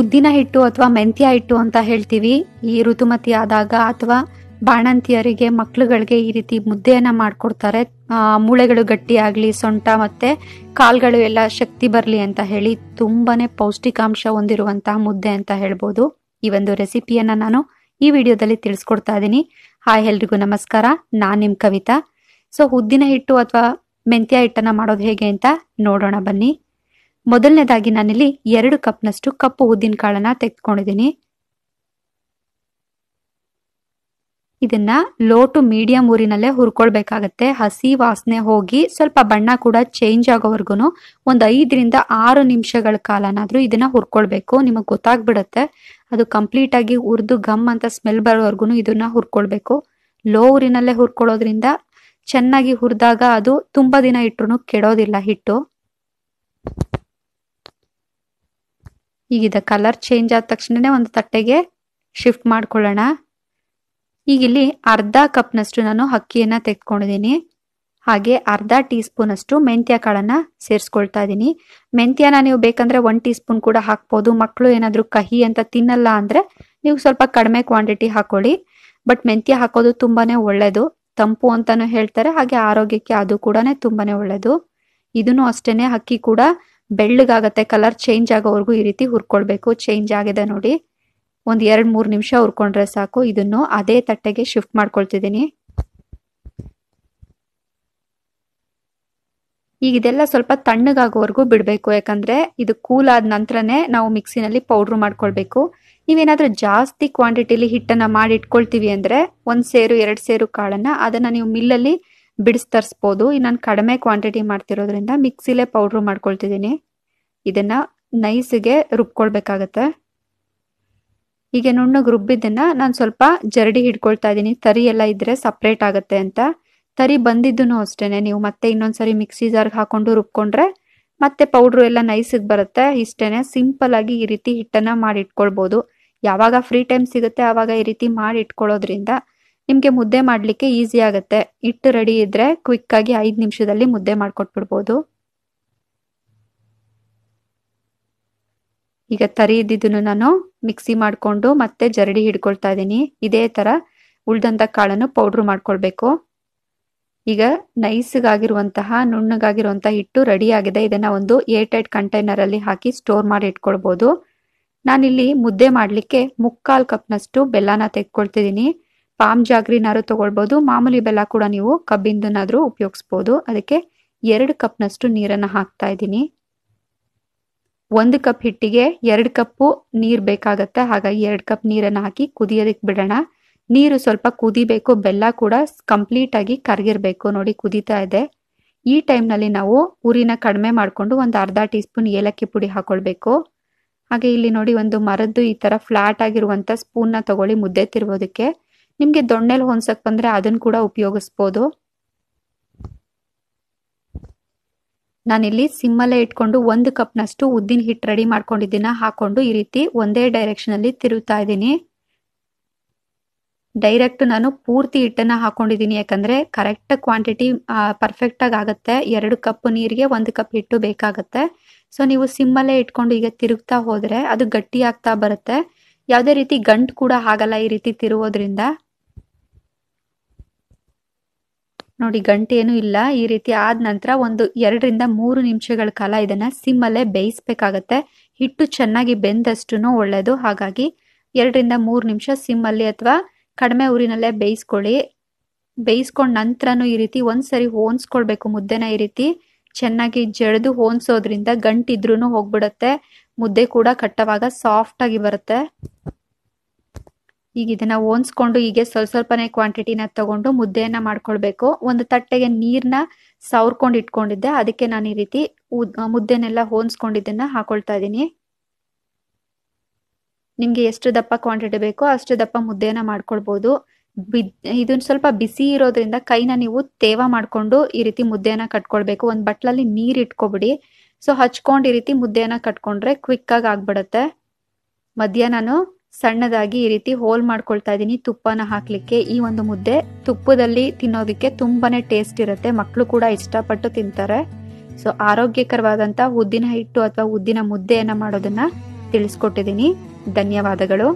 ಉದ್ದಿನ ಹಿಟ್ಟು ಅಥವಾ ಮೆಂತ್ಯ ಹಿಟ್ಟು ಅಂತ ಹೇಳ್ತೀವಿ ಈ ಋತುಮತಿ ಆದಾಗ ಅಥವಾ ಬಾಣಂತಿಯರಿಗೆ ಮಕ್ಳುಗಳಿಗೆ ಈ ರೀತಿ ಮುದ್ದೆಯನ್ನ ಮಾಡ್ಕೊಡ್ತಾರೆ ಮೂಳೆಗಳು ಗಟ್ಟಿ ಆಗಲಿ ಸೊಂಟ ಮತ್ತೆ ಕಾಲ್ಗಳು ಎಲ್ಲ ಶಕ್ತಿ ಬರಲಿ ಅಂತ ಹೇಳಿ ತುಂಬಾನೇ ಪೌಷ್ಟಿಕಾಂಶ ಹೊಂದಿರುವಂತಹ ಮುದ್ದೆ ಅಂತ ಹೇಳ್ಬೋದು ಈ ಒಂದು ರೆಸಿಪಿಯನ್ನ ನಾನು ಈ ವಿಡಿಯೋದಲ್ಲಿ ತಿಳಿಸ್ಕೊಡ್ತಾ ಇದ್ದೀನಿ ಹಾಯ್ ಎಲ್ರಿಗೂ ನಮಸ್ಕಾರ ನಾನ್ ನಿಮ್ ಕವಿತಾ ಸೊ ಉದ್ದಿನ ಹಿಟ್ಟು ಅಥವಾ ಮೆಂತ್ಯ ಹಿಟ್ಟನ್ನ ಮಾಡೋದು ಹೇಗೆ ಅಂತ ನೋಡೋಣ ಬನ್ನಿ ಮೊದಲನೇದಾಗಿ ನಾನಿಲ್ಲಿ ಎರಡು ಕಪ್ನಷ್ಟು ಕಪ್ಪು ಉದ್ದಿನ ಕಾಳನ್ನ ತೆಗೆದುಕೊಂಡಿದ್ದೀನಿ ಇದನ್ನ ಲೋ ಟು ಮೀಡಿಯಂ ಊರಿನಲ್ಲೇ ಹುರ್ಕೊಳ್ಬೇಕಾಗತ್ತೆ ಹಸಿ ವಾಸನೆ ಹೋಗಿ ಸ್ವಲ್ಪ ಬಣ್ಣ ಕೂಡ ಚೇಂಜ್ ಆಗೋವರೆಗೂ ಒಂದು ಐದರಿಂದ ಆರು ನಿಮಿಷಗಳ ಕಾಲನಾದರೂ ಇದನ್ನ ಹುರ್ಕೊಳ್ಬೇಕು ನಿಮಗೆ ಗೊತ್ತಾಗ್ಬಿಡತ್ತೆ ಅದು ಕಂಪ್ಲೀಟ್ ಆಗಿ ಹುರಿದು ಗಮ್ ಅಂತ ಸ್ಮೆಲ್ ಬರೋವರೆಗೂ ಇದನ್ನ ಹುರ್ಕೊಳ್ಬೇಕು ಲೋ ಊರಿನಲ್ಲೇ ಹುರ್ಕೊಳ್ಳೋದ್ರಿಂದ ಚೆನ್ನಾಗಿ ಹುರಿದಾಗ ಅದು ತುಂಬ ದಿನ ಇಟ್ಟರು ಕೆಡೋದಿಲ್ಲ ಹಿಟ್ಟು ಇದ ಕಲರ್ ಚೇಂಜ್ ಆದ ತಕ್ಷಣನೇ ಒಂದು ತಟ್ಟೆಗೆ ಶಿಫ್ಟ್ ಮಾಡ್ಕೊಳ್ಳೋಣ ಈಗ ಇಲ್ಲಿ ಅರ್ಧ ಕಪ್ನಷ್ಟು ನಾನು ಅಕ್ಕಿಯನ್ನ ತೆಗೆದುಕೊಂಡಿದ್ದೀನಿ ಹಾಗೆ ಅರ್ಧ ಟೀ ಸ್ಪೂನ್ ಅಷ್ಟು ಮೆಂತ್ಯ ಕಾಳನ್ನ ಸೇರಿಸ್ಕೊಳ್ತಾ ಇದ್ದೀನಿ ಮೆಂತ್ಯನ ನೀವು ಬೇಕಂದ್ರೆ ಒನ್ ಟೀ ಸ್ಪೂನ್ ಕೂಡ ಹಾಕ್ಬೋದು ಮಕ್ಕಳು ಏನಾದ್ರೂ ಕಹಿ ಅಂತ ತಿನ್ನಲ್ಲ ಅಂದ್ರೆ ನೀವು ಸ್ವಲ್ಪ ಕಡಿಮೆ ಕ್ವಾಂಟಿಟಿ ಹಾಕೊಳ್ಳಿ ಬಟ್ ಮೆಂತ್ಯ ಹಾಕೋದು ತುಂಬಾನೇ ಒಳ್ಳೇದು ತಂಪು ಅಂತಾನು ಹೇಳ್ತಾರೆ ಹಾಗೆ ಆರೋಗ್ಯಕ್ಕೆ ಅದು ಕೂಡ ತುಂಬಾನೇ ಒಳ್ಳೇದು ಇದನ್ನು ಅಷ್ಟೇನೆ ಅಕ್ಕಿ ಕೂಡ ಬೆಳ್ಳಗಾಗತ್ತೆ ಕಲರ್ ಚೇಂಜ್ ಆಗೋವರೆಗೂ ಈ ರೀತಿ ಹುರ್ಕೊಳ್ಬೇಕು ಚೇಂಜ್ ಆಗಿದೆ ನೋಡಿ ಒಂದು ಎರಡ್ ಮೂರು ನಿಮಿಷ ಹುರ್ಕೊಂಡ್ರೆ ಸಾಕು ಇದನ್ನು ಅದೇ ತಟ್ಟೆಗೆ ಶಿಫ್ಟ್ ಮಾಡ್ಕೊಳ್ತಿದ್ದೀನಿ ಈಗ ಇದೆಲ್ಲ ಸ್ವಲ್ಪ ತಣ್ಣಗಾಗೋವರೆಗೂ ಬಿಡಬೇಕು ಯಾಕಂದ್ರೆ ಇದು ಕೂಲ್ ಆದ ನಂತರನೇ ನಾವು ಮಿಕ್ಸಿನಲ್ಲಿ ಪೌಡ್ರ್ ಮಾಡ್ಕೊಳ್ಬೇಕು ನೀವೇನಾದರೂ ಜಾಸ್ತಿ ಕ್ವಾಂಟಿಟಿಲಿ ಹಿಟ್ಟನ್ನ ಮಾಡಿ ಇಟ್ಕೊಳ್ತೀವಿ ಅಂದ್ರೆ ಒಂದ್ ಸೇರು ಎರಡು ಸೇರು ಕಾಳನ್ನ ಅದನ್ನ ನೀವು ಮಿಲ್ಲಲ್ಲಿ ಬಿಡಿಸ್ ತರಿಸ್ಬೋದು ನಾನು ಕಡಿಮೆ ಕ್ವಾಂಟಿಟಿ ಮಾಡ್ತಿರೋದ್ರಿಂದ ಮಿಕ್ಸಿಲೇ ಪೌಡ್ರ್ ಮಾಡ್ಕೊಳ್ತಿದ್ದೀನಿ ಇದನ್ನು ನೈಸಿಗೆ ರುಬ್ಕೊಳ್ಬೇಕಾಗತ್ತೆ ಹೀಗೆ ನುಣ್ಣಗೆ ರುಬ್ಬಿದ್ದನ್ನು ನಾನು ಸ್ವಲ್ಪ ಜರಡಿ ಹಿಡ್ಕೊಳ್ತಾ ಇದ್ದೀನಿ ತರಿ ಎಲ್ಲ ಇದ್ದರೆ ಸಪ್ರೇಟ್ ಆಗುತ್ತೆ ಅಂತ ತರಿ ಬಂದಿದ್ದೂ ಅಷ್ಟೇ ನೀವು ಮತ್ತೆ ಇನ್ನೊಂದ್ಸರಿ ಮಿಕ್ಸಿ ಜಾರ್ಗೆ ಹಾಕೊಂಡು ರುಬ್ಕೊಂಡ್ರೆ ಮತ್ತೆ ಪೌಡ್ರು ಎಲ್ಲ ನೈಸಿಗೆ ಬರುತ್ತೆ ಇಷ್ಟೇ ಸಿಂಪಲ್ ಆಗಿ ಈ ರೀತಿ ಹಿಟ್ಟನ್ನು ಮಾಡಿ ಇಟ್ಕೊಳ್ಬೋದು ಯಾವಾಗ ಫ್ರೀ ಟೈಮ್ ಸಿಗುತ್ತೆ ಆವಾಗ ಈ ರೀತಿ ಮಾಡಿ ಇಟ್ಕೊಳ್ಳೋದ್ರಿಂದ ನಿಮಗೆ ಮುದ್ದೆ ಮಾಡಲಿಕ್ಕೆ ಈಸಿ ಆಗುತ್ತೆ ಹಿಟ್ಟು ರೆಡಿ ಇದ್ರೆ ಕ್ವಿಕ್ ಆಗಿ ಐದು ನಿಮಿಷದಲ್ಲಿ ಮುದ್ದೆ ಮಾಡ್ಕೊಟ್ಬಿಡ್ಬೋದು ಈಗ ತರಿ ಇದ್ದಿದ್ದನ್ನು ನಾನು ಮಿಕ್ಸಿ ಮಾಡಿಕೊಂಡು ಮತ್ತೆ ಜರಡಿ ಹಿಡ್ಕೊಳ್ತಾ ಇದ್ದೀನಿ ಇದೇ ಥರ ಉಳ್ದಂತ ಕಾಳನ್ನು ಪೌಡ್ರ್ ಮಾಡ್ಕೊಳ್ಬೇಕು ಈಗ ನೈಸ್ಗಾಗಿರುವಂತಹ ನುಣ್ಣಗಾಗಿರುವಂತಹ ಹಿಟ್ಟು ರೆಡಿ ಆಗಿದೆ ಇದನ್ನು ಒಂದು ಏರ್ಟೈಟ್ ಕಂಟೈನರಲ್ಲಿ ಹಾಕಿ ಸ್ಟೋರ್ ಮಾಡಿ ಇಟ್ಕೊಳ್ಬೋದು ನಾನಿಲ್ಲಿ ಮುದ್ದೆ ಮಾಡಲಿಕ್ಕೆ ಮುಕ್ಕಾಲು ಕಪ್ನಷ್ಟು ಬೆಲ್ಲನ ತೆಗ್ಕೊಳ್ತಿದ್ದೀನಿ ಪಾಮ್ ಜಾಗ್ರಿನಾದ್ರೂ ತಗೊಳ್ಬೋದು ಮಾಮೂಲಿ ಬೆಲ್ಲ ಕೂಡ ನೀವು ಕಬ್ಬಿಂದನಾದರೂ ಉಪಯೋಗಿಸ್ಬೋದು ಅದಕ್ಕೆ ಎರಡು ಕಪ್ನಷ್ಟು ನೀರನ್ನು ಹಾಕ್ತಾ ಇದ್ದೀನಿ ಒಂದು ಕಪ್ ಹಿಟ್ಟಿಗೆ ಎರಡು ಕಪ್ಪು ನೀರು ಬೇಕಾಗತ್ತೆ ಹಾಗಾಗಿ ಎರಡು ಕಪ್ ನೀರನ್ನು ಹಾಕಿ ಕುದಿಯೋದಕ್ಕೆ ಬಿಡೋಣ ನೀರು ಸ್ವಲ್ಪ ಕುದಿಬೇಕು ಬೆಲ್ಲ ಕೂಡ ಕಂಪ್ಲೀಟ್ ಆಗಿ ಕರಗಿರಬೇಕು ನೋಡಿ ಕುದೀತಾ ಇದೆ ಈ ಟೈಮ್ನಲ್ಲಿ ನಾವು ಉರಿನ ಕಡಿಮೆ ಮಾಡಿಕೊಂಡು ಒಂದು ಅರ್ಧ ಟೀ ಸ್ಪೂನ್ ಏಲಕ್ಕಿ ಪುಡಿ ಹಾಕೊಳ್ಬೇಕು ಹಾಗೆ ಇಲ್ಲಿ ನೋಡಿ ಒಂದು ಮರದ್ದು ಈ ಥರ ಫ್ಲಾಟ್ ಆಗಿರುವಂಥ ಸ್ಪೂನ್ನ ತಗೊಳ್ಳಿ ಮುದ್ದೆ ತಿರುವುದಕ್ಕೆ ನಿಮಗೆ ದೊಣ್ಣೆಲಿ ಹೊನ್ಸಕ್ ಬಂದ್ರೆ ಅದನ್ನು ಕೂಡ ಉಪಯೋಗಿಸ್ಬೋದು ನಾನಿಲ್ಲಿ ಸಿಮ್ಮಲ್ಲೇ ಇಟ್ಕೊಂಡು ಒಂದು ಕಪ್ನಷ್ಟು ಉದ್ದಿನ ಹಿಟ್ಟು ರೆಡಿ ಮಾಡ್ಕೊಂಡಿದ್ದೀನಿ ಹಾಕೊಂಡು ಈ ರೀತಿ ಒಂದೇ ಡೈರೆಕ್ಷನಲ್ಲಿ ತಿರುಗ್ತಾ ಇದ್ದೀನಿ ಡೈರೆಕ್ಟ್ ನಾನು ಪೂರ್ತಿ ಹಿಟ್ಟನ್ನು ಹಾಕೊಂಡಿದ್ದೀನಿ ಯಾಕಂದರೆ ಕರೆಕ್ಟ್ ಕ್ವಾಂಟಿಟಿ ಪರ್ಫೆಕ್ಟಾಗಿ ಆಗುತ್ತೆ ಎರಡು ಕಪ್ ನೀರಿಗೆ ಒಂದು ಕಪ್ ಹಿಟ್ಟು ಬೇಕಾಗುತ್ತೆ ಸೊ ನೀವು ಸಿಮ್ಮಲ್ಲೇ ಇಟ್ಕೊಂಡು ಈಗ ತಿರುಗ್ತಾ ಹೋದರೆ ಅದು ಗಟ್ಟಿ ಆಗ್ತಾ ಬರುತ್ತೆ ಯಾವುದೇ ರೀತಿ ಗಂಟು ಕೂಡ ಆಗಲ್ಲ ಈ ರೀತಿ ತಿರುಗೋದ್ರಿಂದ ನೋಡಿ ಗಂಟೆ ಇಲ್ಲ ಈ ರೀತಿ ಆದ ನಂತರ ಒಂದು ಎರಡರಿಂದ ಮೂರು ನಿಮಿಷಗಳ ಕಾಲ ಇದನ್ನ ಸಿಮ್ಮಲ್ಲೇ ಬೇಯಿಸ್ಬೇಕಾಗತ್ತೆ ಹಿಟ್ಟು ಚೆನ್ನಾಗಿ ಬೆಂದಷ್ಟು ಒಳ್ಳೇದು ಹಾಗಾಗಿ ಎರಡರಿಂದ ಮೂರು ನಿಮಿಷ ಸಿಮ್ಮಲ್ಲಿ ಅಥವಾ ಕಡಿಮೆ ಊರಿನಲ್ಲೇ ಬೇಯಿಸ್ಕೊಳ್ಳಿ ಬೇಯಿಸ್ಕೊಂಡ ನಂತರನೂ ಈ ರೀತಿ ಒಂದ್ಸರಿ ಹೋನ್ಸ್ಕೊಳ್ಬೇಕು ಮುದ್ದೆನ ಈ ರೀತಿ ಚೆನ್ನಾಗಿ ಜಡಿದು ಹೋನ್ಸೋದ್ರಿಂದ ಗಂಟಿದ್ರೂ ಹೋಗ್ಬಿಡತ್ತೆ ಮುದ್ದೆ ಕೂಡ ಕಟ್ಟವಾಗ ಸಾಫ್ಟ್ ಆಗಿ ಬರುತ್ತೆ ಈಗ ಇದನ್ನ ಓನ್ಸ್ಕೊಂಡು ಹೀಗೆ ಸ್ವಲ್ಪ ಸ್ವಲ್ಪನೇ ಕ್ವಾಂಟಿಟಿನ ತಗೊಂಡು ಮುದ್ದೆಯನ್ನ ಮಾಡ್ಕೊಳ್ಬೇಕು ಒಂದು ತಟ್ಟೆಗೆ ನೀರ್ನ ಸವರ್ಕೊಂಡು ಇಟ್ಕೊಂಡಿದ್ದೆ ಅದಕ್ಕೆ ನಾನು ಈ ರೀತಿ ಮುದ್ದೆನೆಲ್ಲ ಹೋನ್ಸ್ಕೊಂಡಿದ್ದನ್ನ ಹಾಕೊಳ್ತಾ ಇದ್ದೀನಿ ನಿಮ್ಗೆ ಎಷ್ಟು ದಪ್ಪ ಕ್ವಾಂಟಿಟಿ ಬೇಕೋ ಅಷ್ಟು ದಪ್ಪ ಮುದ್ದೆಯನ್ನ ಮಾಡ್ಕೊಳ್ಬಹುದು ಬಿದ್ ಇದನ್ನ ಸ್ವಲ್ಪ ಬಿಸಿ ಇರೋದ್ರಿಂದ ಕೈನ ನೀವು ತೇವ ಮಾಡ್ಕೊಂಡು ಈ ರೀತಿ ಮುದ್ದೆಯನ್ನ ಕಟ್ಕೊಳ್ಬೇಕು ಒಂದ್ ಬಟ್ಲಲ್ಲಿ ನೀರ್ ಇಟ್ಕೊಬಿಡಿ ಸೊ ಹಚ್ಕೊಂಡು ಈ ರೀತಿ ಮುದ್ದೆನ ಕಟ್ಕೊಂಡ್ರೆ ಕ್ವಿಕ್ಕಾಗಿ ಆಗ್ಬಿಡುತ್ತೆ ಮಧ್ಯ ನಾನು ಸಣ್ಣದಾಗಿ ಈ ರೀತಿ ಹೋಲ್ ಮಾಡ್ಕೊಳ್ತಾ ಇದ್ದೀನಿ ತುಪ್ಪನ ಹಾಕ್ಲಿಕ್ಕೆ ಈ ಒಂದು ಮುದ್ದೆ ತುಪ್ಪದಲ್ಲಿ ತಿನ್ನೋದಕ್ಕೆ ತುಂಬಾನೇ ಟೇಸ್ಟ್ ಇರುತ್ತೆ ಮಕ್ಕಳು ಕೂಡ ಇಷ್ಟಪಟ್ಟು ತಿಂತಾರೆ ಸೊ ಆರೋಗ್ಯಕರವಾದಂತ ಉದ್ದಿನ ಹಿಟ್ಟು ಅಥವಾ ಉದ್ದಿನ ಮುದ್ದೆಯನ್ನ ಮಾಡೋದನ್ನ ತಿಳಿಸ್ಕೊಟ್ಟಿದ್ದೀನಿ ಧನ್ಯವಾದಗಳು